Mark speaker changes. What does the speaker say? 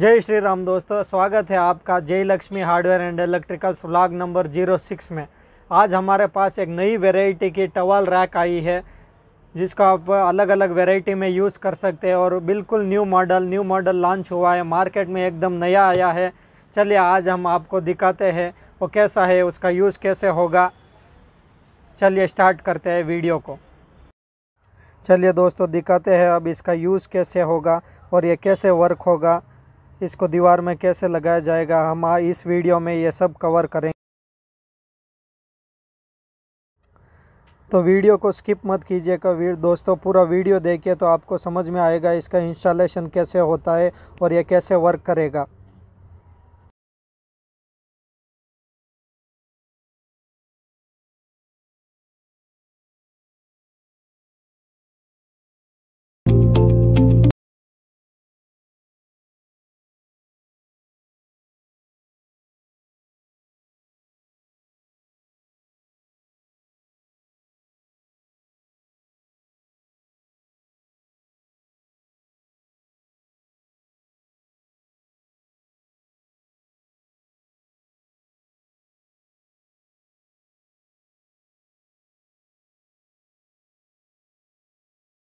Speaker 1: जय श्री राम दोस्तों स्वागत है आपका Jai Laxmi hardware and electricals vlog number zero six में आज हमारे पास एक नई वेराइटी की टवाल रैक आई है जिसको आप अलग अलग वेराइटी में यूज़ कर सकते हैं और बिल्कुल new model new model launch हुआ है मार्केट में एकदम नया आया है चलिए आज हम आपको दिखाते हैं वो कैसा है उसका यूज़ कैसे होगा चलिए स्टार्ट करते हैं वीडियो को चलिए दोस्तों दिखाते हैं अब इसका यूज़ कैसे होगा और ये कैसे वर्क होगा इसको दीवार में कैसे लगाया जाएगा हम इस वीडियो में ये सब कवर करेंगे तो वीडियो को स्किप मत कीजिएगा दोस्तों पूरा वीडियो देखिए तो आपको समझ में आएगा इसका इंस्टॉलेशन कैसे होता है और यह कैसे वर्क करेगा